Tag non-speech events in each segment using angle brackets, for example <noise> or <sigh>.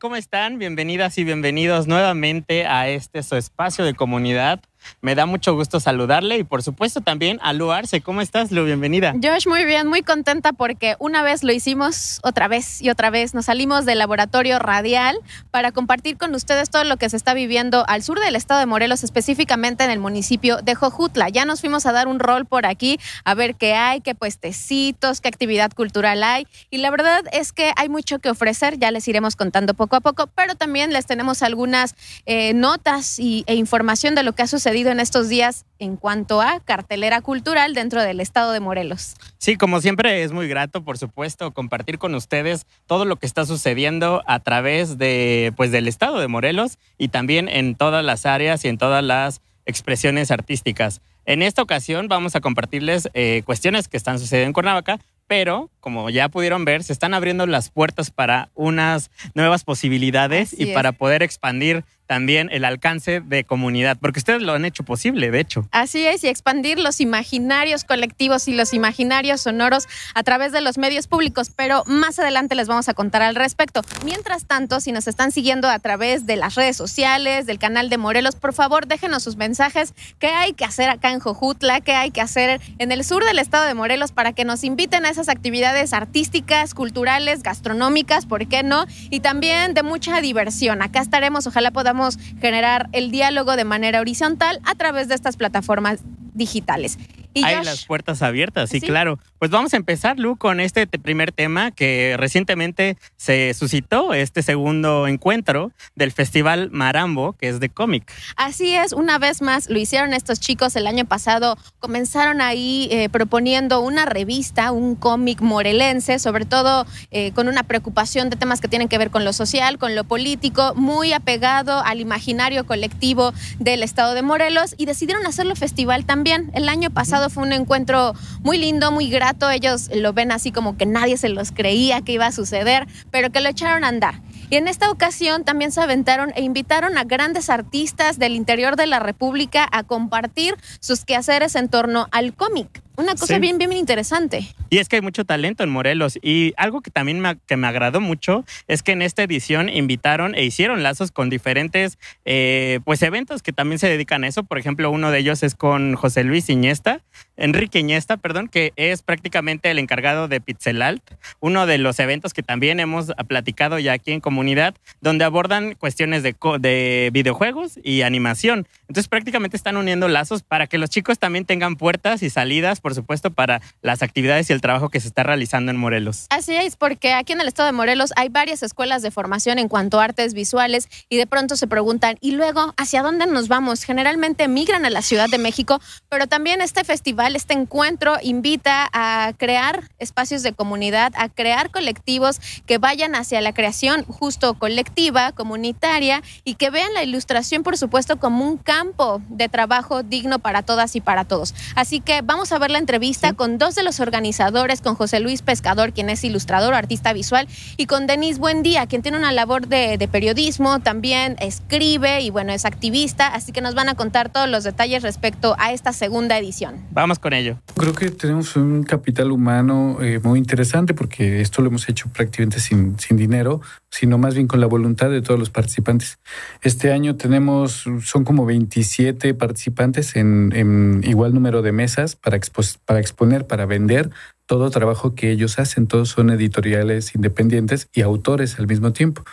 ¿cómo están? Bienvenidas y bienvenidos nuevamente a este su espacio de comunidad me da mucho gusto saludarle y por supuesto también a Lu ¿Cómo estás, Lu? Bienvenida. Josh, muy bien, muy contenta porque una vez lo hicimos, otra vez y otra vez. Nos salimos del laboratorio radial para compartir con ustedes todo lo que se está viviendo al sur del estado de Morelos, específicamente en el municipio de Jojutla. Ya nos fuimos a dar un rol por aquí, a ver qué hay, qué puestecitos, qué actividad cultural hay. Y la verdad es que hay mucho que ofrecer, ya les iremos contando poco a poco, pero también les tenemos algunas eh, notas e información de lo que ha sucedido en estos días en cuanto a cartelera cultural dentro del estado de Morelos. Sí, como siempre es muy grato, por supuesto, compartir con ustedes todo lo que está sucediendo a través de, pues, del estado de Morelos y también en todas las áreas y en todas las expresiones artísticas. En esta ocasión vamos a compartirles eh, cuestiones que están sucediendo en Cuernavaca, pero como ya pudieron ver, se están abriendo las puertas para unas nuevas posibilidades y para poder expandir también el alcance de comunidad, porque ustedes lo han hecho posible, de hecho. Así es, y expandir los imaginarios colectivos y los imaginarios sonoros a través de los medios públicos, pero más adelante les vamos a contar al respecto. Mientras tanto, si nos están siguiendo a través de las redes sociales, del canal de Morelos, por favor déjenos sus mensajes, qué hay que hacer acá en Jojutla, qué hay que hacer en el sur del estado de Morelos para que nos inviten a esas actividades artísticas, culturales, gastronómicas, ¿por qué no? Y también de mucha diversión. Acá estaremos, ojalá podamos generar el diálogo de manera horizontal a través de estas plataformas digitales. Y Hay las puertas abiertas, ¿sí? claro. Pues vamos a empezar, Lu, con este primer tema que recientemente se suscitó, este segundo encuentro del Festival Marambo, que es de cómic. Así es, una vez más lo hicieron estos chicos el año pasado. Comenzaron ahí eh, proponiendo una revista, un cómic morelense, sobre todo eh, con una preocupación de temas que tienen que ver con lo social, con lo político, muy apegado al imaginario colectivo del estado de Morelos y decidieron hacerlo festival también. El año pasado fue un encuentro muy lindo, muy grande ellos lo ven así como que nadie se los creía que iba a suceder, pero que lo echaron a andar. Y en esta ocasión también se aventaron e invitaron a grandes artistas del interior de la República a compartir sus quehaceres en torno al cómic. Una cosa bien, bien, interesante. Y es que hay mucho talento en Morelos. Y algo que también me, que me agradó mucho es que en esta edición invitaron e hicieron lazos con diferentes eh, pues eventos que también se dedican a eso. Por ejemplo, uno de ellos es con José Luis Iñesta, Enrique Iñesta, perdón, que es prácticamente el encargado de Pixelalt, uno de los eventos que también hemos platicado ya aquí en comunidad, donde abordan cuestiones de, de videojuegos y animación. Entonces prácticamente están uniendo lazos para que los chicos también tengan puertas y salidas por supuesto, para las actividades y el trabajo que se está realizando en Morelos. Así es, porque aquí en el estado de Morelos hay varias escuelas de formación en cuanto a artes visuales y de pronto se preguntan, ¿y luego hacia dónde nos vamos? Generalmente migran a la Ciudad de México, pero también este festival, este encuentro invita a crear espacios de comunidad, a crear colectivos que vayan hacia la creación justo colectiva, comunitaria y que vean la ilustración, por supuesto, como un campo de trabajo digno para todas y para todos. Así que vamos a ver la entrevista con dos de los organizadores, con José Luis Pescador, quien es ilustrador, artista visual, y con Denis Buendía, quien tiene una labor de, periodismo, también escribe y bueno, es activista, así que nos van a contar todos los detalles respecto a esta segunda edición. Vamos con ello. Creo que tenemos un capital humano eh, muy interesante porque esto lo hemos hecho prácticamente sin, sin dinero, sino más bien con la voluntad de todos los participantes. Este año tenemos, son como 27 participantes en, en igual número de mesas para exposición pues, para exponer, para vender todo trabajo que ellos hacen. Todos son editoriales independientes y autores al mismo tiempo.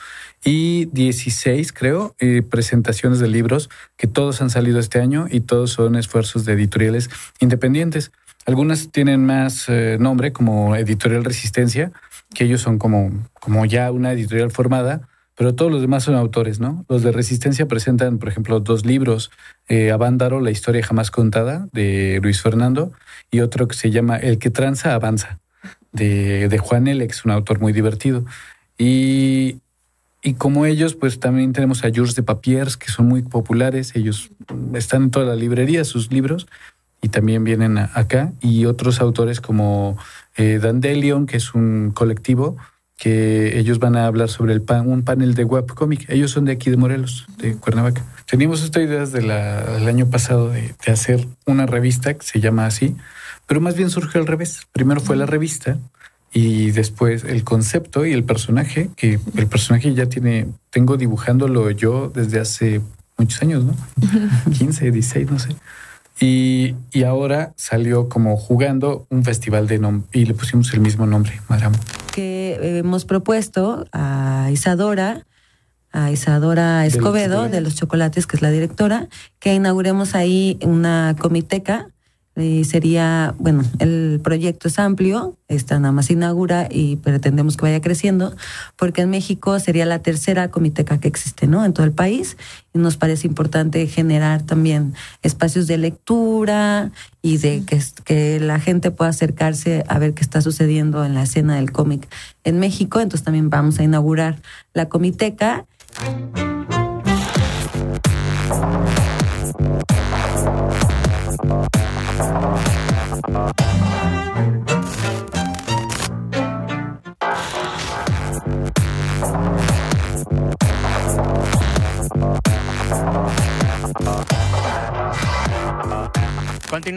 Y 16, creo, eh, presentaciones de libros que todos han salido este año y todos son esfuerzos de editoriales independientes. Algunas tienen más eh, nombre como Editorial Resistencia, que ellos son como, como ya una editorial formada pero todos los demás son autores, ¿no? Los de Resistencia presentan, por ejemplo, dos libros, eh, Avándaro, La historia jamás contada, de Luis Fernando, y otro que se llama El que tranza avanza, de, de Juan es un autor muy divertido. Y, como ellos, pues también tenemos a Jules de Papiers, que son muy populares, ellos están en toda la librería, sus libros, y también vienen acá, y otros autores como eh, Dandelion, que es un colectivo, que ellos van a hablar sobre el pan, un panel de web cómic Ellos son de aquí de Morelos, de Cuernavaca. Teníamos esta idea del año pasado de, hacer una revista que se llama así, pero más bien surgió al revés. Primero fue la mm. revista y después el concepto y el personaje, que el personaje ya tiene, tengo dibujándolo yo desde hace muchos años, ¿no? 15, <laughs> 16, no sé. Y, ahora salió como jugando un festival de nombre y le pusimos el mismo nombre, Maramo que hemos propuesto a Isadora, a Isadora Escobedo, de los, de los Chocolates, que es la directora, que inauguremos ahí una comiteca sería, bueno, el proyecto es amplio, está nada más inaugura y pretendemos que vaya creciendo, porque en México sería la tercera comiteca que existe, ¿no? En todo el país. Y nos parece importante generar también espacios de lectura y de que, que la gente pueda acercarse a ver qué está sucediendo en la escena del cómic en México. Entonces también vamos a inaugurar la comiteca.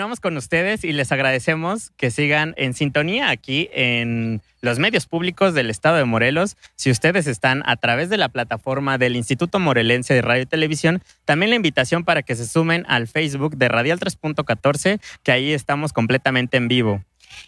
continuamos con ustedes y les agradecemos que sigan en sintonía aquí en los medios públicos del estado de Morelos. Si ustedes están a través de la plataforma del Instituto Morelense de Radio y Televisión, también la invitación para que se sumen al Facebook de Radial 3.14, que ahí estamos completamente en vivo.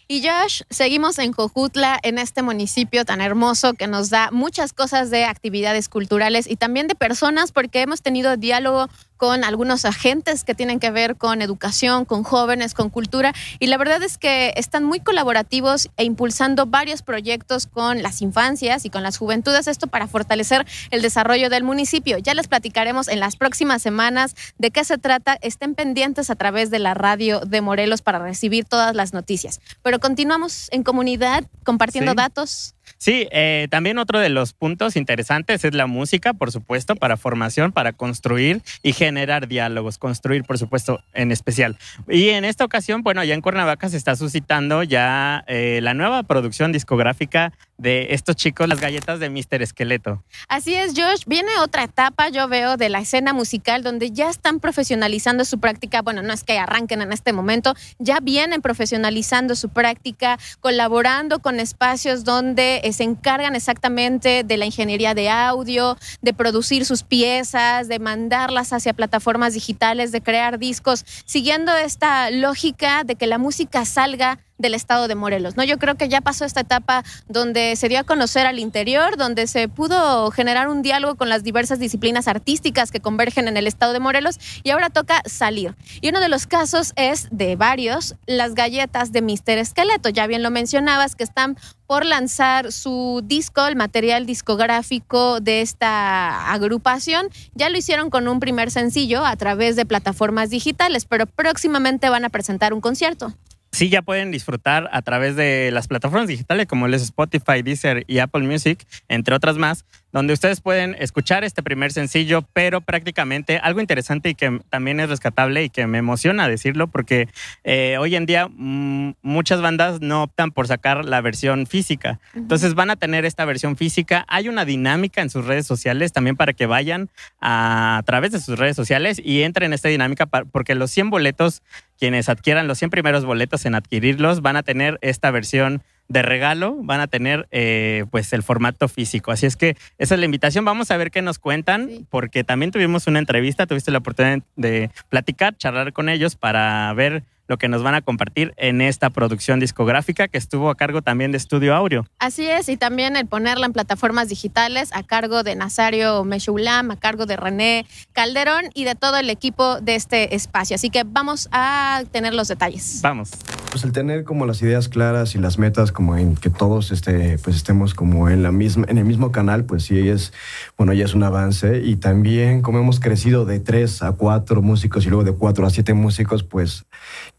Y Josh, seguimos en Cojutla, en este municipio tan hermoso que nos da muchas cosas de actividades culturales y también de personas, porque hemos tenido diálogo con algunos agentes que tienen que ver con educación, con jóvenes, con cultura. Y la verdad es que están muy colaborativos e impulsando varios proyectos con las infancias y con las juventudes, esto para fortalecer el desarrollo del municipio. Ya les platicaremos en las próximas semanas de qué se trata. Estén pendientes a través de la radio de Morelos para recibir todas las noticias. Pero continuamos en comunidad compartiendo datos Sí, eh, también otro de los puntos interesantes es la música, por supuesto, para formación, para construir y generar diálogos, construir, por supuesto, en especial. Y en esta ocasión, bueno, ya en Cuernavaca se está suscitando ya eh, la nueva producción discográfica de estos chicos, las galletas de Mr. Esqueleto. Así es, Josh. Viene otra etapa, yo veo, de la escena musical donde ya están profesionalizando su práctica. Bueno, no es que arranquen en este momento, ya vienen profesionalizando su práctica, colaborando con espacios donde eh, se encargan exactamente de la ingeniería de audio, de producir sus piezas, de mandarlas hacia plataformas digitales, de crear discos, siguiendo esta lógica de que la música salga del estado de Morelos. ¿no? Yo creo que ya pasó esta etapa donde se dio a conocer al interior, donde se pudo generar un diálogo con las diversas disciplinas artísticas que convergen en el estado de Morelos y ahora toca salir. Y uno de los casos es de varios, las galletas de Mister Esqueleto. Ya bien lo mencionabas, que están por lanzar su disco, el material discográfico de esta agrupación. Ya lo hicieron con un primer sencillo a través de plataformas digitales, pero próximamente van a presentar un concierto sí ya pueden disfrutar a través de las plataformas digitales como Spotify, Deezer y Apple Music, entre otras más, donde ustedes pueden escuchar este primer sencillo, pero prácticamente algo interesante y que también es rescatable y que me emociona decirlo, porque eh, hoy en día mm, muchas bandas no optan por sacar la versión física. Entonces van a tener esta versión física. Hay una dinámica en sus redes sociales también para que vayan a, través de sus redes sociales y entren en esta dinámica, porque los 100 boletos quienes adquieran los 100 primeros boletos en adquirirlos van a tener esta versión de regalo van a tener eh, pues el formato físico. Así es que esa es la invitación. Vamos a ver qué nos cuentan, porque también tuvimos una entrevista, tuviste la oportunidad de platicar, charlar con ellos para ver lo que nos van a compartir en esta producción discográfica que estuvo a cargo también de Estudio Audio. Así es, y también el ponerla en plataformas digitales a cargo de Nazario Meshulam, a cargo de René Calderón y de todo el equipo de este espacio. Así que vamos a tener los detalles. Vamos. Pues el tener como las ideas claras y las metas como en que todos este, pues estemos como en, la misma, en el mismo canal, pues sí es, bueno, ya es un avance y también como hemos crecido de tres a cuatro músicos y luego de cuatro a siete músicos, pues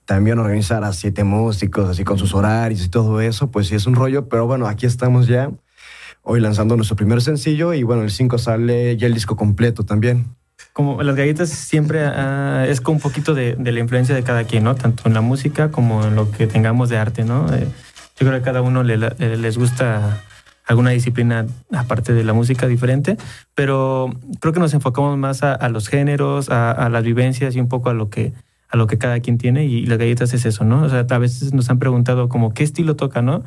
también organizar a siete músicos, así con sus horarios y todo eso, pues sí es un rollo, pero bueno, aquí estamos ya, hoy lanzando nuestro primer sencillo y bueno, el 5 sale ya el disco completo también. Como las galletas siempre ah, es con un poquito de, la influencia de cada quien, ¿no? Tanto en la música como en lo que tengamos de arte, ¿no? Eh, yo creo que a cada uno eh, les gusta alguna disciplina aparte de la música diferente, pero creo que nos enfocamos más a, los géneros, a, a las vivencias y un poco a lo que a lo que cada quien tiene y las galletas es eso, ¿no? O sea, a veces nos han preguntado como qué estilo toca, ¿no?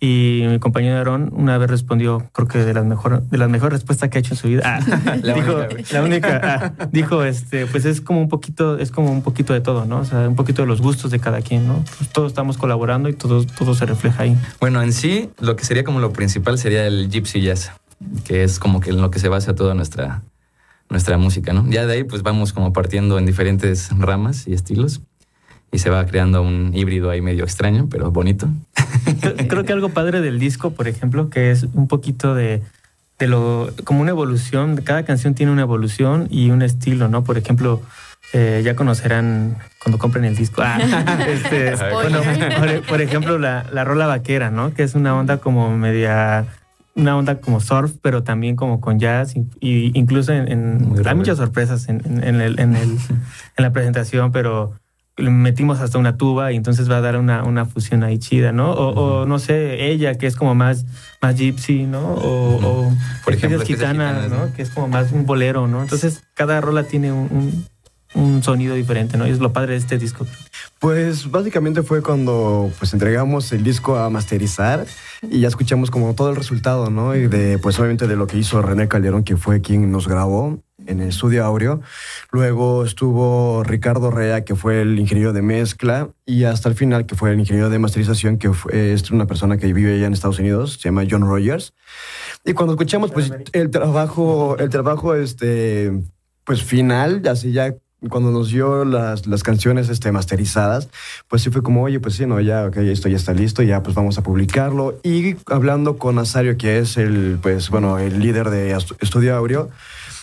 Y mi compañero Aarón una vez respondió, creo que de las mejor de las mejores respuestas que ha hecho en su vida. Ah, <laughs> la única, ah, dijo, este, pues es como un poquito, es como un poquito de todo, ¿no? O sea, un poquito de los gustos de cada quien, ¿no? Pues todos estamos colaborando y todo, todo se refleja ahí. Bueno, en sí, lo que sería como lo principal sería el gypsy jazz, que es como que en lo que se basa toda nuestra nuestra música, ¿no? Ya de ahí pues vamos como partiendo en diferentes ramas y estilos y se va creando un híbrido ahí medio extraño, pero bonito. Creo que algo padre del disco, por ejemplo, que es un poquito de, lo, como una evolución, cada canción tiene una evolución y un estilo, ¿no? Por ejemplo, eh, ya conocerán cuando compren el disco. Ah, <laughs> este, por, ejemplo, la, la rola vaquera, ¿no? Que es una onda como media una onda como surf, pero también como con jazz, y, incluso en, hay muchas sorpresas <laughs> en, la presentación, pero metimos hasta una tuba y entonces va a dar una, fusión ahí chida, ¿no? O, no sé, ella que es como más, más gypsy, ¿no? O, Por ejemplo, gitana ¿no? Que es como más un bolero, ¿no? Entonces cada rola tiene un un sonido diferente, ¿no? Y es lo padre de este disco. Pues básicamente fue cuando pues entregamos el disco a masterizar y ya escuchamos como todo el resultado, ¿no? Y de pues obviamente de lo que hizo René Calderón, que fue quien nos grabó en el estudio Aureo. Luego estuvo Ricardo Rea, que fue el ingeniero de mezcla, y hasta el final, que fue el ingeniero de masterización, que fue, es una persona que vive allá en Estados Unidos, se llama John Rogers. Y cuando escuchamos pues el trabajo, el trabajo este pues final, así ya cuando nos dio las, las canciones este, masterizadas, pues sí fue como, oye, pues sí, no, ya, ok, esto ya está listo, ya pues vamos a publicarlo. Y hablando con Asario, que es el, pues bueno, el líder de Estudio Aureo,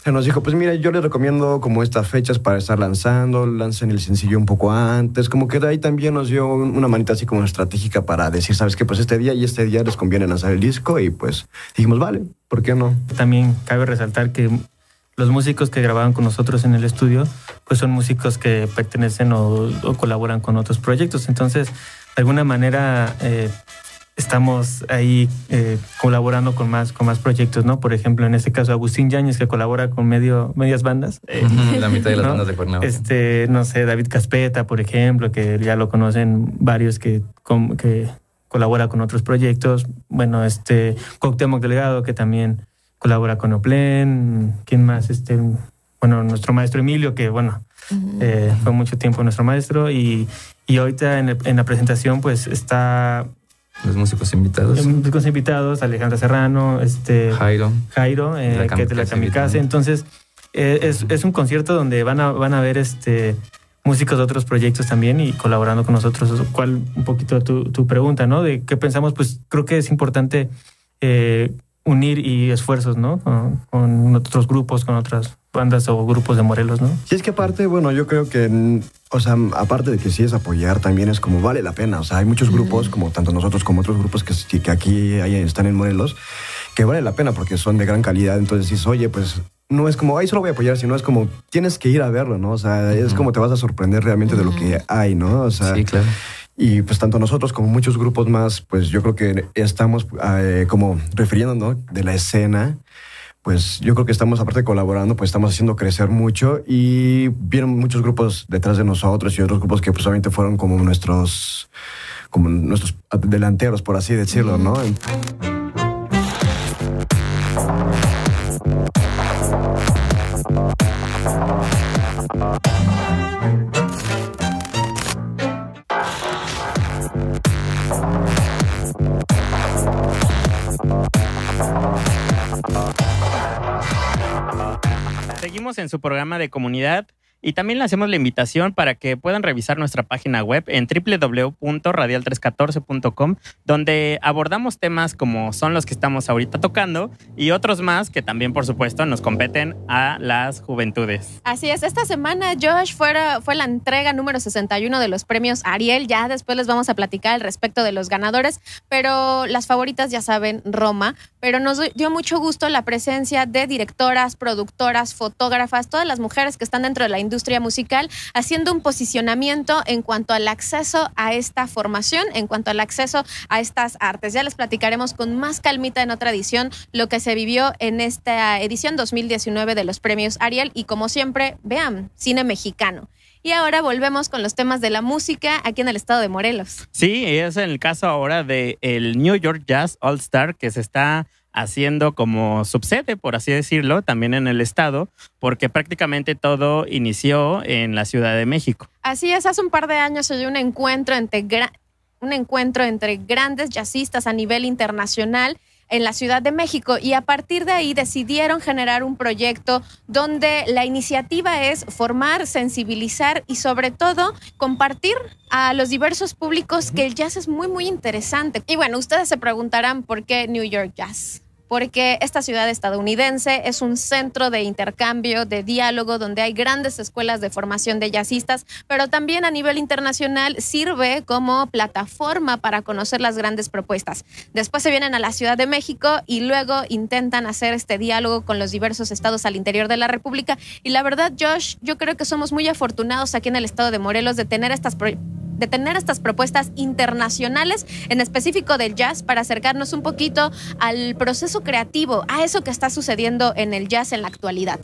se nos dijo, pues mira, yo les recomiendo como estas fechas para estar lanzando, lancen el sencillo un poco antes, como que de ahí también nos dio una manita así como estratégica para decir, sabes qué, pues este día y este día les conviene lanzar el disco y pues dijimos, vale, ¿por qué no? También cabe resaltar que los músicos que grababan con nosotros en el estudio, pues son músicos que pertenecen o, colaboran con otros proyectos. Entonces, de alguna manera, eh, estamos ahí eh, colaborando con más, con más proyectos, ¿no? Por ejemplo, en este caso, Agustín Yañez que colabora con medio, medias bandas. <laughs> la mitad de las bandas de Cuernavaca. Este, no sé, David Caspeta, por ejemplo, que ya lo conocen varios que, que colabora con otros proyectos. Bueno, este, Coctemoc Delgado, que también colabora con Oplen, ¿quién más? Este, bueno, nuestro maestro Emilio, que bueno, eh, fue mucho tiempo nuestro maestro y, y ahorita en, en, la presentación pues está... Los músicos invitados. Músicos invitados, Alejandra Serrano, este, Jairo. Jairo, eh, que es de la Kamikaze. Entonces, eh, es, un concierto donde van a, van a ver este, músicos de otros proyectos también y colaborando con nosotros. ¿Cuál un poquito tu, tu pregunta, no? De qué pensamos, pues creo que es importante unir y esfuerzos, ¿no? Con, otros grupos, con otras bandas o grupos de Morelos, ¿no? Sí, es que aparte, bueno, yo creo que, mm, o sea, aparte de que sí es apoyar, también es como vale la pena. O sea, hay muchos grupos, como tanto nosotros como otros grupos que, que aquí están en Morelos, que vale la pena porque son de gran calidad. Entonces dices, oye, pues no es como, ahí solo voy a apoyar, sino es como, tienes que ir a verlo, ¿no? O sea, es como te vas a sorprender realmente de lo que hay, ¿no? O sí, claro. Y pues tanto nosotros como muchos grupos más, pues yo creo que estamos eh, como refiriéndonos de la escena, pues yo creo que estamos aparte colaborando, pues estamos haciendo crecer mucho y vieron muchos grupos detrás de nosotros y otros grupos que pues fueron como nuestros, como nuestros delanteros, por así decirlo, ¿no? de comunidad y también le hacemos la invitación para que puedan revisar nuestra página web en www.radial314.com, donde abordamos temas como son los que estamos ahorita tocando y otros más que también, por supuesto, nos competen a las juventudes. Así es, esta semana, Josh, fue, fue la entrega número 61 de los premios Ariel. Ya después les vamos a platicar al respecto de los ganadores, pero las favoritas ya saben, Roma. Pero nos dio mucho gusto la presencia de directoras, productoras, fotógrafas, todas las mujeres que están dentro de la industria musical, haciendo un posicionamiento en cuanto al acceso a esta formación, en cuanto al acceso a estas artes. Ya les platicaremos con más calmita en otra edición lo que se vivió en esta edición 2019 de los premios Ariel y como siempre, vean, cine mexicano. Y ahora volvemos con los temas de la música aquí en el estado de Morelos. Sí, es el caso ahora del el New York Jazz All Star que se está haciendo como subsede, por así decirlo, también en el Estado, porque prácticamente todo inició en la Ciudad de México. Así es, hace un par de años se dio un encuentro entre, un encuentro entre grandes jazzistas a nivel internacional en la Ciudad de México y a partir de ahí decidieron generar un proyecto donde la iniciativa es formar, sensibilizar y sobre todo compartir a los diversos públicos que el jazz es muy muy interesante. Y bueno, ustedes se preguntarán por qué New York Jazz porque esta ciudad estadounidense es un centro de intercambio, de diálogo, donde hay grandes escuelas de formación de jazzistas, pero también a nivel internacional sirve como plataforma para conocer las grandes propuestas. Después se vienen a la Ciudad de México y luego intentan hacer este diálogo con los diversos estados al interior de la República. Y la verdad, Josh, yo creo que somos muy afortunados aquí en el estado de Morelos de tener estas propuestas de tener estas propuestas internacionales, en específico del jazz, para acercarnos un poquito al proceso creativo, a eso que está sucediendo en el jazz en la actualidad.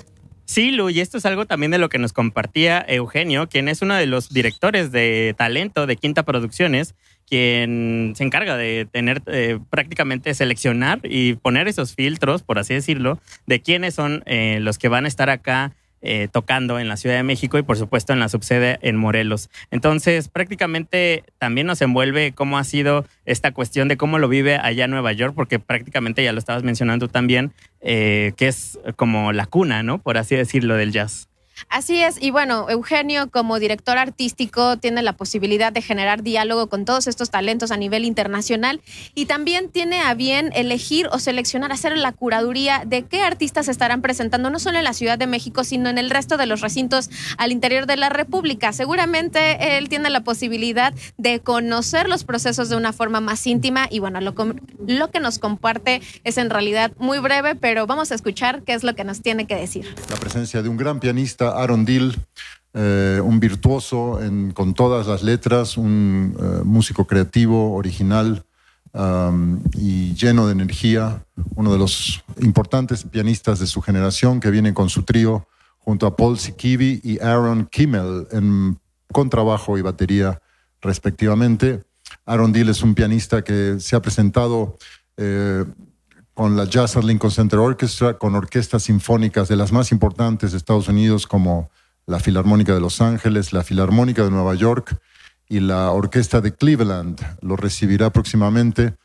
Sí, Lu, y esto es algo también de lo que nos compartía Eugenio, quien es uno de los directores de talento de Quinta Producciones, quien se encarga de tener eh, prácticamente seleccionar y poner esos filtros, por así decirlo, de quiénes son eh, los que van a estar acá eh, tocando en la Ciudad de México y por supuesto en la subsede en Morelos. Entonces, prácticamente también nos envuelve cómo ha sido esta cuestión de cómo lo vive allá en Nueva York, porque prácticamente ya lo estabas mencionando también, eh, que es como la cuna, ¿no? Por así decirlo, del jazz. Así es, y bueno, Eugenio como director artístico tiene la posibilidad de generar diálogo con todos estos talentos a nivel internacional y también tiene a bien elegir o seleccionar, hacer la curaduría de qué artistas estarán presentando no solo en la Ciudad de México, sino en el resto de los recintos al interior de la República. Seguramente él tiene la posibilidad de conocer los procesos de una forma más íntima y bueno, lo, lo que nos comparte es en realidad muy breve, pero vamos a escuchar qué es lo que nos tiene que decir. La presencia de un gran pianista Aaron Deal, eh, un virtuoso con todas las letras, un eh, músico creativo, original um, y lleno de energía, uno de los importantes pianistas de su generación que viene con su trío junto a Paul Sikivi y Aaron Kimmel en contrabajo y batería respectivamente. Aaron Deal es un pianista que se ha presentado eh, con la Jazz at Lincoln Center Orchestra, con orquestas sinfónicas de las más importantes de Estados Unidos, como la Filarmónica de Los Ángeles, la Filarmónica de Nueva York y la Orquesta de Cleveland. Lo recibirá próximamente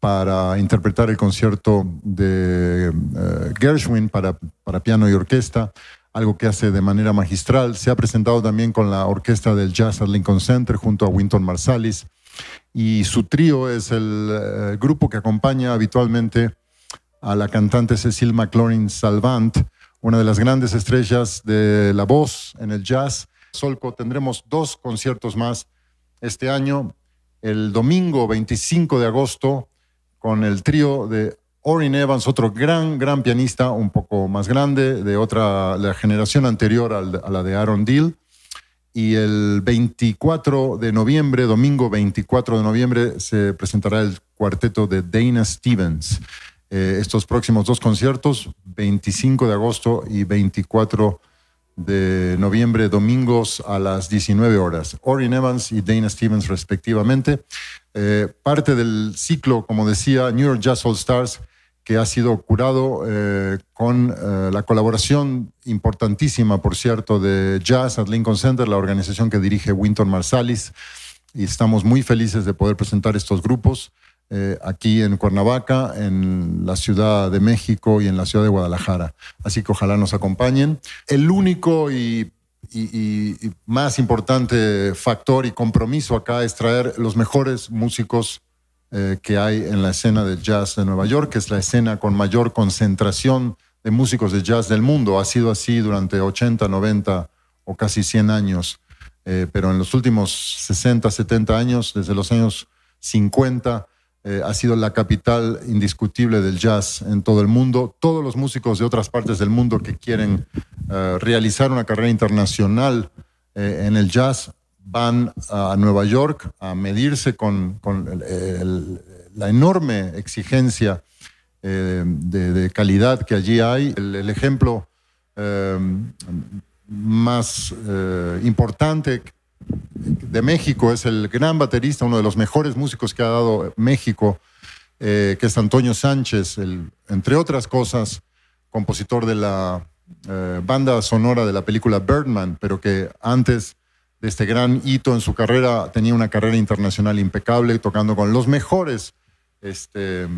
para interpretar el concierto de eh, Gershwin para, piano y orquesta, algo que hace de manera magistral. Se ha presentado también con la Orquesta del Jazz at Lincoln Center junto a Winton Marsalis. Y su trío es el eh, grupo que acompaña habitualmente a la cantante Cecil McLaurin Salvant, una de las grandes estrellas de la voz en el jazz. Solco, tendremos dos conciertos más este año. El domingo 25 de agosto con el trío de Orin Evans, otro gran, gran pianista, un poco más grande, de otra, la generación anterior a la de Aaron Deal. Y el 24 de noviembre, domingo 24 de noviembre, se presentará el cuarteto de Dana Stevens. Eh, estos próximos dos conciertos, 25 de agosto y 24 de noviembre, domingos a las 19 horas. Orin Evans y Dana Stevens respectivamente. Eh, parte del ciclo, como decía, New York Jazz All Stars, que ha sido curado eh, con la colaboración importantísima, por cierto, de Jazz at Lincoln Center, la organización que dirige Winton Marsalis. Y estamos muy felices de poder presentar estos grupos. Eh, aquí en Cuernavaca, en la Ciudad de México y en la Ciudad de Guadalajara. Así que ojalá nos acompañen. El único y más importante factor y compromiso acá es traer los mejores músicos eh, que hay en la escena del jazz de Nueva York, que es la escena con mayor concentración de músicos de jazz del mundo. Ha sido así durante 80, 90 o casi 100 años, eh, pero en los últimos 60, 70 años, desde los años 50, eh, ha sido la capital indiscutible del jazz en todo el mundo. Todos los músicos de otras partes del mundo que quieren eh, realizar una carrera internacional eh, en el jazz van a Nueva York a medirse con, la enorme exigencia de, calidad que allí hay. el ejemplo más importante de México, es el gran baterista, uno de los mejores músicos que ha dado México, eh, que es Antonio Sánchez, el, entre otras cosas, compositor de la eh, banda sonora de la película Birdman, pero que antes de este gran hito en su carrera tenía una carrera internacional impecable, tocando con los mejores este, eh,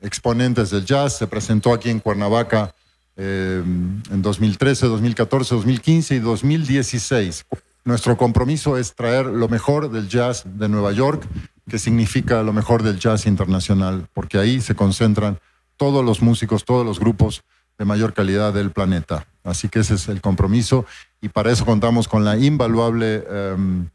exponentes del jazz. Se presentó aquí en Cuernavaca en 2013, 2014, 2015 y 2016. Nuestro compromiso es traer lo mejor del jazz de Nueva York, que significa lo mejor del jazz internacional, porque ahí se concentran todos los músicos, todos los grupos de mayor calidad del planeta. Así que ese es el compromiso y para eso contamos con la invaluable... Em,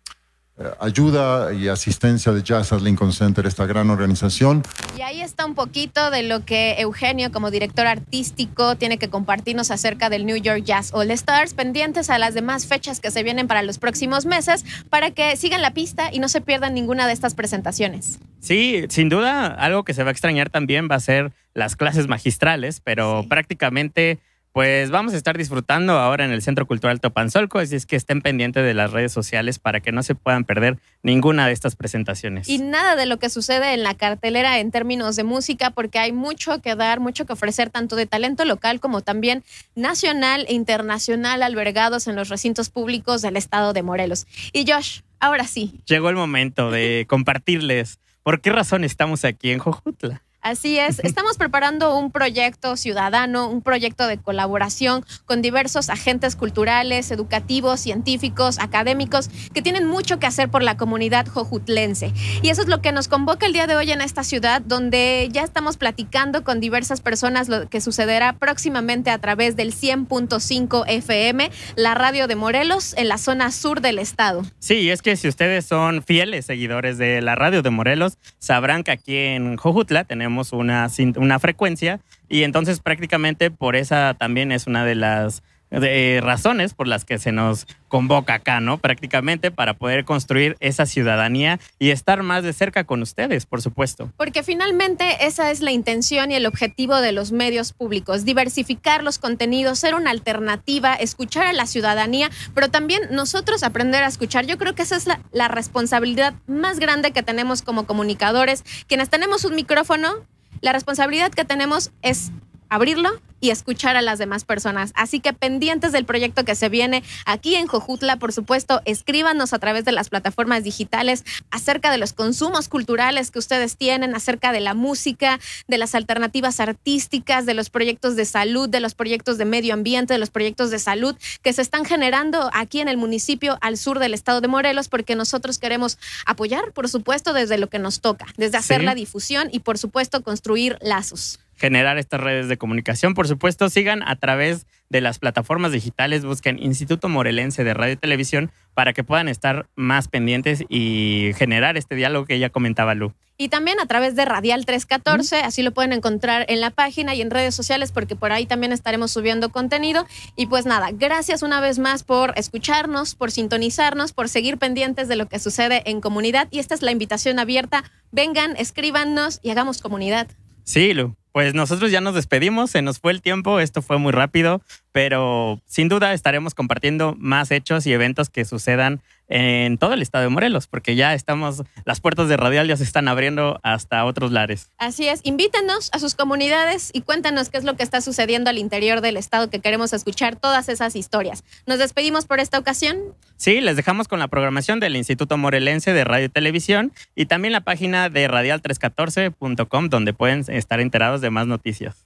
eh, ayuda y asistencia de Jazz at Lincoln Center, esta gran organización. Y ahí está un poquito de lo que Eugenio, como director artístico, tiene que compartirnos acerca del New York Jazz All Stars, pendientes a las demás fechas que se vienen para los próximos meses, para que sigan la pista y no se pierdan ninguna de estas presentaciones. Sí, sin duda, algo que se va a extrañar también va a ser las clases magistrales, pero prácticamente pues vamos a estar disfrutando ahora en el Centro Cultural Topanzolco, así es que estén pendientes de las redes sociales para que no se puedan perder ninguna de estas presentaciones. Y nada de lo que sucede en la cartelera en términos de música, porque hay mucho que dar, mucho que ofrecer, tanto de talento local como también nacional e internacional albergados en los recintos públicos del estado de Morelos. Y Josh, ahora sí. Llegó el momento de <laughs> compartirles por qué razón estamos aquí en Jojutla. Así es, estamos preparando un proyecto ciudadano, un proyecto de colaboración con diversos agentes culturales, educativos, científicos, académicos, que tienen mucho que hacer por la comunidad jojutlense. Y eso es lo que nos convoca el día de hoy en esta ciudad, donde ya estamos platicando con diversas personas lo que sucederá próximamente a través del 100.5 FM, la radio de Morelos, en la zona sur del estado. Sí, es que si ustedes son fieles seguidores de la radio de Morelos, sabrán que aquí en Jojutla tenemos una, una frecuencia y entonces prácticamente por esa también es una de las de eh, razones por las que se nos convoca acá, ¿no? Prácticamente para poder construir esa ciudadanía y estar más de cerca con ustedes, por supuesto. Porque finalmente esa es la intención y el objetivo de los medios públicos, diversificar los contenidos, ser una alternativa, escuchar a la ciudadanía, pero también nosotros aprender a escuchar. Yo creo que esa es la, la responsabilidad más grande que tenemos como comunicadores, quienes tenemos un micrófono. La responsabilidad que tenemos es abrirlo y escuchar a las demás personas. Así que pendientes del proyecto que se viene aquí en Jojutla, por supuesto, escríbanos a través de las plataformas digitales acerca de los consumos culturales que ustedes tienen, acerca de la música, de las alternativas artísticas, de los proyectos de salud, de los proyectos de medio ambiente, de los proyectos de salud que se están generando aquí en el municipio al sur del estado de Morelos, porque nosotros queremos apoyar, por supuesto, desde lo que nos toca, desde hacer la difusión y, por supuesto, construir lazos generar estas redes de comunicación. Por supuesto, sigan a través de las plataformas digitales, busquen Instituto Morelense de Radio y Televisión para que puedan estar más pendientes y generar este diálogo que ya comentaba Lu. Y también a través de Radial 314, así lo pueden encontrar en la página y en redes sociales porque por ahí también estaremos subiendo contenido. Y pues nada, gracias una vez más por escucharnos, por sintonizarnos, por seguir pendientes de lo que sucede en comunidad. Y esta es la invitación abierta. Vengan, escríbanos y hagamos comunidad. Sí, Pues nosotros ya nos despedimos, se nos fue el tiempo, esto fue muy rápido, pero sin duda estaremos compartiendo más hechos y eventos que sucedan en todo el estado de Morelos, porque ya estamos, las puertas de Radial ya se están abriendo hasta otros lares. Así es, invítenos a sus comunidades y cuéntanos qué es lo que está sucediendo al interior del estado, que queremos escuchar todas esas historias. Nos despedimos por esta ocasión. Sí, les dejamos con la programación del Instituto Morelense de Radio y Televisión y también la página de radial314.com, donde pueden estar enterados de más noticias.